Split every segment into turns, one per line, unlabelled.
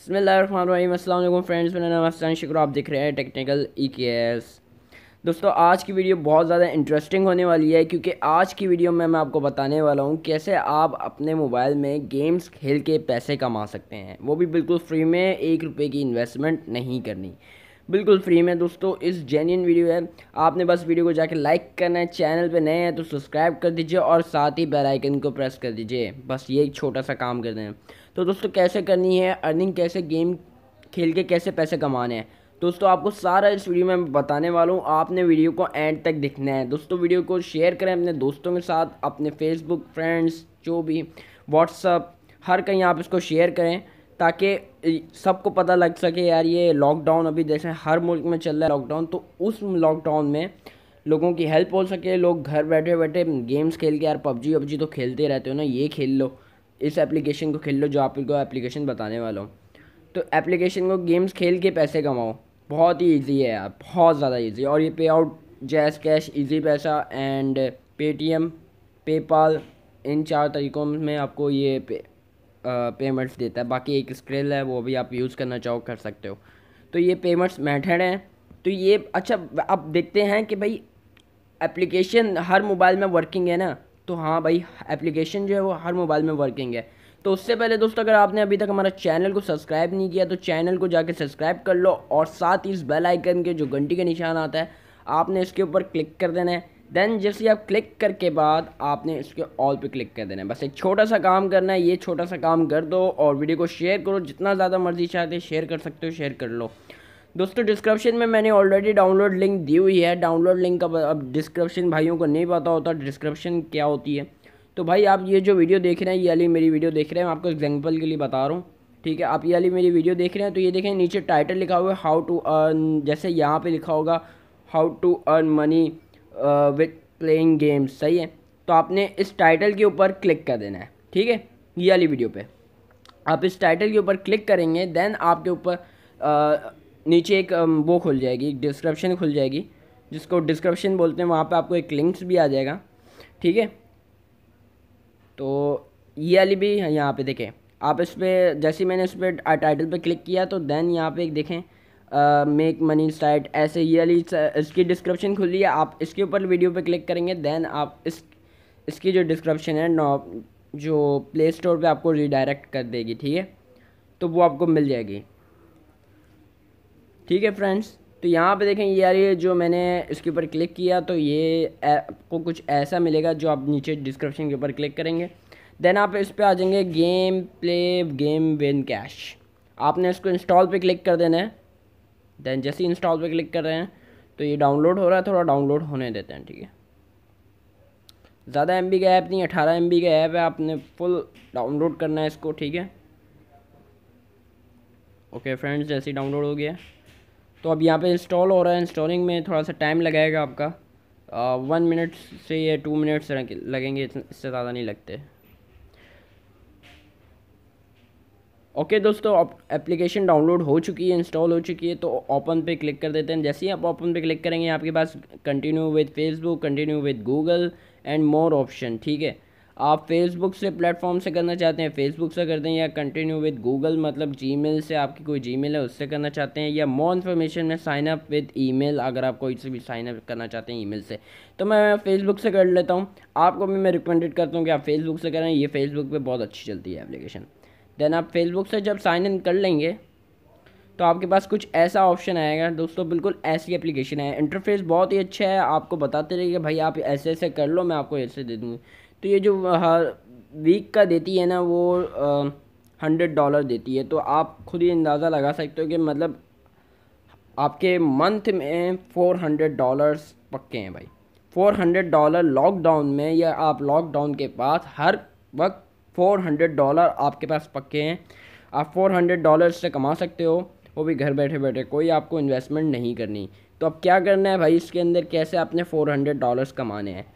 बसमिल friends मेरा नाम अफसान शिक्र आप देख रहे हैं टेक्निकल ई के एस दोस्तों आज की वीडियो बहुत ज़्यादा इंटरेस्टिंग होने वाली है क्योंकि आज की वीडियो में मैं आपको बताने वाला हूँ कैसे आप अपने मोबाइल में गेम्स खेल के पैसे कमा सकते हैं वो भी बिल्कुल फ्री में एक रुपये की इन्वेस्टमेंट नहीं करनी बिल्कुल फ्री में दोस्तों इस जेन्यन वीडियो है आपने बस वीडियो को जाके लाइक करना है चैनल पे नए हैं तो सब्सक्राइब कर दीजिए और साथ ही बेल आइकन को प्रेस कर दीजिए बस ये एक छोटा सा काम कर दें तो दोस्तों कैसे करनी है अर्निंग कैसे गेम खेल के कैसे पैसे कमाने हैं दोस्तों आपको सारा इस वीडियो में बताने वाला हूँ आपने वीडियो को एंड तक देखना है दोस्तों वीडियो को शेयर करें अपने दोस्तों के साथ अपने फेसबुक फ्रेंड्स जो भी व्हाट्सअप हर कहीं आप इसको शेयर करें ताकि सबको पता लग सके यार ये लॉकडाउन अभी जैसे हर मुल्क में चल रहा है लॉकडाउन तो उस लॉकडाउन में लोगों की हेल्प हो सके लोग घर बैठे बैठे गेम्स खेल के यार पबजी वबजी तो खेलते रहते हो ना ये खेल लो इस एप्लीकेशन को खेल लो जो आपको एप्लीकेशन बताने वाला हूँ तो एप्लीकेशन को गेम्स खेल के पैसे कमाओ बहुत ही ईजी है यार बहुत ज़्यादा ईजी और ये payout JazzCash Easypaisa and Paytm PayPal इन चार तरीक़ों में आपको ये पे, आ, पेमेंट्स देता है बाकी एक स्क्रिल है वो भी आप यूज़ करना चाहो कर सकते हो तो ये पेमेंट्स मैथड हैं तो ये अच्छा आप देखते हैं कि भाई एप्लीकेशन हर मोबाइल में वर्किंग है ना तो हाँ भाई एप्लीकेशन जो है वो हर मोबाइल में वर्किंग है तो उससे पहले दोस्तों अगर आपने अभी तक हमारा चैनल को सब्सक्राइब नहीं किया तो चैनल को जाके सब्सक्राइब कर लो और साथ ही इस बेल आइकन के जो घंटी का निशान आता है आपने इसके ऊपर क्लिक कर देना है देन जैसे आप क्लिक करके बाद आपने इसके ऑल पे क्लिक कर देना है बस एक छोटा सा काम करना है ये छोटा सा काम कर दो और वीडियो को शेयर करो जितना ज़्यादा मर्जी चाहते शेयर कर सकते हो शेयर कर लो दोस्तों डिस्क्रिप्शन में मैंने ऑलरेडी डाउनलोड लिंक दी हुई है डाउनलोड लिंक अब अब डिस्क्रिप्शन भाइयों को नहीं पता होता डिस्क्रिप्शन क्या होती है तो भाई आप ये जो वीडियो देख रहे हैं ये अली मेरी वीडियो देख रहे हैं आपको एग्जाम्पल के लिए बता रहा हूँ ठीक है आप ये अली मेरी वीडियो देख रहे हैं तो ये देखें नीचे टाइटल लिखा हुआ है हाउ टू अर्न जैसे यहाँ पर लिखा होगा how to earn money with playing games सही है तो आपने इस टाइटल के ऊपर क्लिक कर देना है ठीक है ये अली वीडियो पर आप इस टाइटल के ऊपर क्लिक करेंगे देन आपके ऊपर uh, नीचे एक वो खुल जाएगी डिस्क्रिप्शन खुल जाएगी जिसको डिस्क्रिप्शन बोलते हैं वहाँ पे आपको एक लिंक्स भी आ जाएगा ठीक है तो ये वाली भी यहाँ पे देखें आप इस पर जैसे मैंने इस पर टाइटल पे क्लिक किया तो देन यहाँ पे एक देखें मेक मनी साइट ऐसे ये वाली इसकी डिस्क्रिप्शन खुली है आप इसके ऊपर वीडियो पे क्लिक करेंगे देन आप इस इसकी जो डिस्क्रिप्शन है जो प्ले स्टोर पर आपको रिडायरेक्ट कर देगी ठीक है तो वो आपको मिल जाएगी ठीक है फ्रेंड्स तो यहाँ पे देखें ये आ रही है जो मैंने इसके ऊपर क्लिक किया तो ये आपको कुछ ऐसा मिलेगा जो आप नीचे डिस्क्रिप्शन के ऊपर क्लिक करेंगे देन आप इस पर आ जाएंगे game play game win cash आपने इसको इंस्टॉल पे क्लिक कर देना है देन जैसे इंस्टॉल पे क्लिक कर रहे हैं तो ये डाउनलोड हो रहा है थोड़ा डाउनलोड होने देते हैं ठीक है ज़्यादा एम का ऐप नहीं अठारह एम का ऐप है आपने फुल डाउनलोड करना है इसको ठीक है ओके फ्रेंड्स जैसे डाउनलोड हो गया तो अब यहाँ पे इंस्टॉल हो रहा है इंस्टॉलिंग में थोड़ा सा टाइम लगाएगा आपका वन मिनट से या टू मिनट्स लगेंगे इससे ज़्यादा नहीं लगते ओके okay, दोस्तों एप्लीकेशन डाउनलोड हो चुकी है इंस्टॉल हो चुकी है तो ओपन पे क्लिक कर देते हैं जैसे ही आप ओपन पे क्लिक करेंगे आपके पास continue with Facebook continue with Google and more option ठीक है आप फेसबुक से प्लेटफॉर्म से करना चाहते हैं फेसबुक से कर दें या कंटिन्यू विद गूगल मतलब जीमेल से आपकी कोई जीमेल है उससे करना चाहते हैं या मोर इन्फॉर्मेशन में साइन अप विद ईमेल अगर आप कोई से भी साइन अप करना चाहते हैं ईमेल से तो मैं फेसबुक से कर लेता हूँ आपको भी मैं रिकमेंडेड करता हूँ कि आप फेसबुक से करें ये फेसबुक पर बहुत अच्छी चलती है एप्लीकेशन देन आप फेसबुक से जब साइन इन कर लेंगे तो आपके पास कुछ ऐसा ऑप्शन आएगा दोस्तों बिल्कुल ऐसी एप्लीकेशन है इंटरफेस बहुत ही अच्छा है आपको बताते रहिए भाई आप ऐसे ऐसे कर लो मैं आपको ऐसे दे दूँगी तो ये जो हर वीक का देती है ना वो हंड्रेड डॉलर देती है तो आप खुद ही अंदाज़ा लगा सकते हो कि मतलब आपके मंथ में फ़ोर हंड्रेड डॉलर्स पक्के हैं भाई फ़ोर हंड्रेड डॉलर लॉकडाउन में या आप लॉकडाउन के बाद हर वक्त फ़ोर हंड्रेड डॉलर आपके पास पक्के हैं आप फ़ोर हंड्रेड डॉलर से कमा सकते हो वो भी घर बैठे बैठे कोई आपको इन्वेस्टमेंट नहीं करनी तो अब क्या करना है भाई इसके अंदर कैसे आपने फ़ोर हंड्रेड डॉलर्स कमाने हैं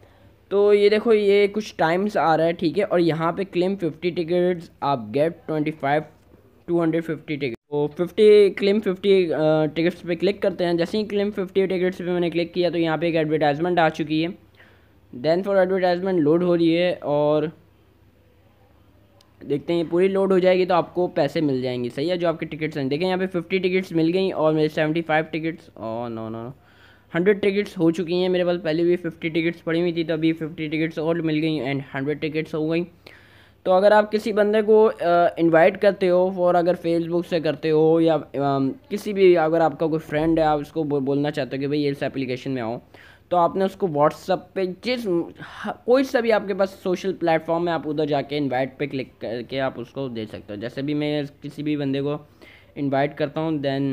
तो ये देखो ये कुछ टाइम्स आ रहा है ठीक है और यहाँ पे क्लेम फिफ्टी टिकट्स आप get twenty five to hundred fifty ticket तो फिफ्टी क्लेम फिफ्टी टिकट्स पे क्लिक करते हैं जैसे ही क्लेम फिफ्टी टिकट्स पे मैंने क्लिक किया तो यहाँ पे एक एडवर्टाइजमेंट आ चुकी है देन फॉर एडवर्टाइजमेंट लोड हो रही है और देखते हैं पूरी लोड हो जाएगी तो आपको पैसे मिल जाएंगे सही है जो आपके टिकट्स हैं देखें यहाँ पे फिफ्टी टिकट्स मिल गई और मेरे सेवेंटी फाइव टिकट्स और no no no hundred tickets हो चुकी हैं मेरे पास पहले भी फिफ्टी टिकट्स पड़ी हुई थी तो अभी फिफ्टी टिकट्स और मिल गई एंड हंड्रेड टिकट्स हो गई तो अगर आप किसी बंदे को इनवाइट करते हो फॉर अगर फेसबुक से करते हो या आ, किसी भी अगर आपका कोई फ्रेंड है आप उसको बोलना चाहते हो कि भाई इस एप्लीकेशन में आओ तो आपने उसको व्हाट्सअप पे जिस कोई सा भी आपके पास सोशल प्लेटफॉर्म है आप उधर जाके इनवाइट पे क्लिक करके आप उसको दे सकते हो जैसे भी मैं किसी भी बंदे को इनवाइट करता हूँ देन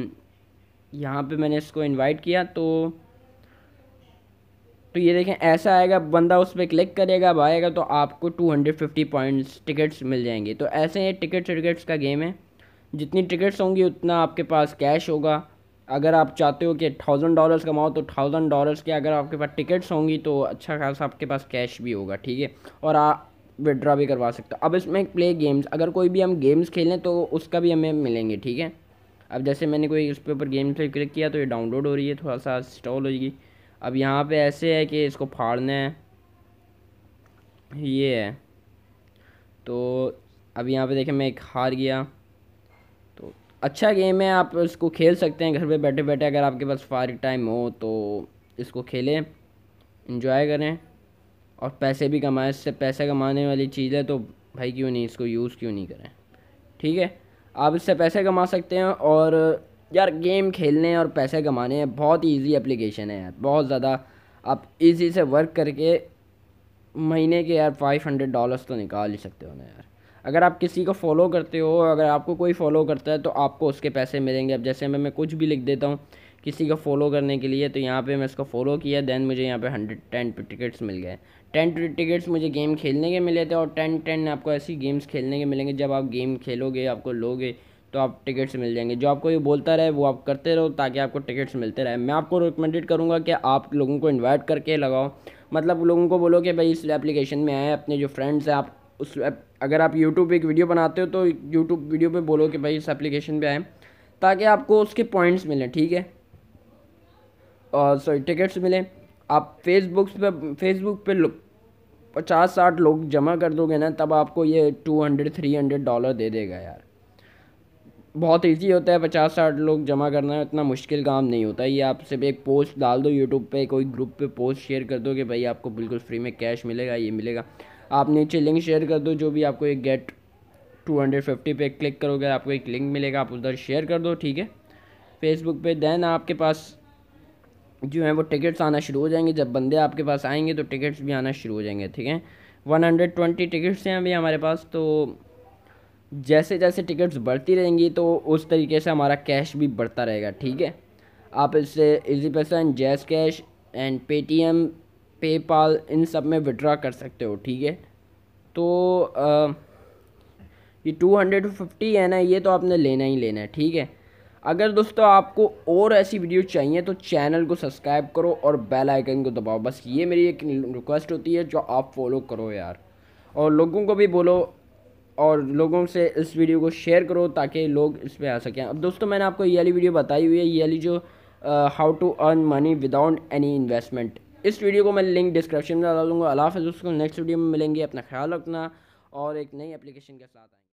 यहाँ पे मैंने इसको इनवाइट किया तो तो ये देखें ऐसा आएगा बंदा उस पर क्लिक करेगा अब आएगा तो आपको 250 पॉइंट्स टिकट्स मिल जाएंगे तो ऐसे ये टिकट्स टिकट्स का गेम है जितनी टिकट्स होंगी उतना आपके पास कैश होगा अगर आप चाहते हो कि थाउजेंड डॉलर्स कमाओ तो थाउजेंड डॉलर्स के अगर आपके पास टिकट्स होंगी तो अच्छा खासा आपके पास कैश भी होगा ठीक है और आप विड्रा भी करवा सकते हो अब इसमें प्ले गेम्स अगर कोई भी हम गेम्स खेलें तो उसका भी हमें मिलेंगे ठीक है अब जैसे मैंने कोई उस पर गेम से क्लिक किया तो ये डाउनलोड हो रही है थोड़ा सा स्टॉल होगी अब यहाँ पे ऐसे है कि इसको फाड़ना है ये है तो अब यहाँ पे देखें मैं एक हार गया तो अच्छा गेम है आप इसको खेल सकते हैं घर पे बैठे बैठे अगर आपके पास फारिग टाइम हो तो इसको खेलें इंजॉय करें और पैसे भी कमाएं इससे पैसा कमाने वाली चीज़ है तो भाई क्यों नहीं इसको यूज़ क्यों नहीं करें ठीक है आप इससे पैसे कमा सकते हैं और यार गेम खेलने और पैसे कमाने बहुत ही ईजी एप्लीकेशन है यार बहुत ज़्यादा आप इजी से वर्क करके महीने के यार फाइव हंड्रेड डॉलर्स तो निकाल ही सकते हो ना यार अगर आप किसी को फॉलो करते हो अगर आपको कोई फॉलो करता है तो आपको उसके पैसे मिलेंगे अब जैसे मैं मैं कुछ भी लिख देता हूँ किसी को फॉलो करने के लिए तो यहाँ पे मैं इसको फॉलो किया दैन मुझे यहाँ पे हंड्रेड टेन टिकट्स मिल गए टेन टिकट्स मुझे गेम खेलने के मिले थे और टेन टेन आपको ऐसी गेम्स खेलने के मिलेंगे जब आप गेम खेलोगे आपको लोगे तो आप टिकट्स मिल जाएंगे जो आपको ये बोलता रहे वो आप करते रहो ताकि आपको टिकट्स मिलते रहे मैं आपको रिकमेंडेड करूँगा कि आप लोगों को इन्वाइट करके लगाओ मतलब लोगों को बोलो कि भाई इस एप्लीकेशन में आए अपने जो फ्रेंड्स हैं आप उस अगर आप यूट्यूब पर एक वीडियो बनाते हो तो यूट्यूब वीडियो पर बोलो कि भाई इस एप्लीकेशन पर आए ताकि आपको उसके पॉइंट्स मिलें ठीक है और सॉरी टिकट्स मिलें आप फेसबुक पे फेसबुक पे पचास साठ लोग जमा कर दोगे ना तब आपको ये two hundred three hundred dollar दे देगा यार बहुत इजी होता है पचास साठ लोग जमा करना है इतना मुश्किल काम नहीं होता ये आप सिर्फ एक पोस्ट डाल दो यूट्यूब पे कोई ग्रुप पे पोस्ट शेयर कर दो कि भाई आपको बिल्कुल फ्री में कैश मिलेगा ये मिलेगा आप नीचे लिंक शेयर कर दो जो भी आपको एक गेट टू हंड्रेड फिफ्टी पे क्लिक करोगे आपको एक लिंक मिलेगा आप उधर शेयर कर दो ठीक है फेसबुक पे देन आपके पास जो है वो टिकट्स आना शुरू हो जाएंगे जब बंदे आपके पास आएंगे तो टिकट्स भी आना शुरू हो जाएंगे ठीक है वन हंड्रेड ट्वेंटी टिकट्स हैं अभी हमारे पास तो जैसे जैसे टिकट्स बढ़ती रहेंगी तो उस तरीके से हमारा कैश भी बढ़ता रहेगा ठीक है आप इससे Easypaisa JazzCash and Paytm PayPal इन सब में विड्रा कर सकते हो ठीक है तो आ, ये टू हंड्रेड फिफ्टी है ना ये तो आपने लेना ही लेना है ठीक है अगर दोस्तों आपको और ऐसी वीडियो चाहिए तो चैनल को सब्सक्राइब करो और बेल आइकन को दबाओ बस ये मेरी एक रिक्वेस्ट होती है जो आप फॉलो करो यार और लोगों को भी बोलो और लोगों से इस वीडियो को शेयर करो ताकि लोग इस पर आ सकें अब दोस्तों मैंने आपको ये वाली वीडियो बताई हुई है ये वाली जो how to earn money without any investment इस वीडियो को मैं लिंक डिस्क्रिप्शन में डाल दूँगा अलाफ़ दोस्तों नेक्स्ट वीडियो में मिलेंगे अपना ख्याल रखना और एक नई एप्लीकेशन के साथ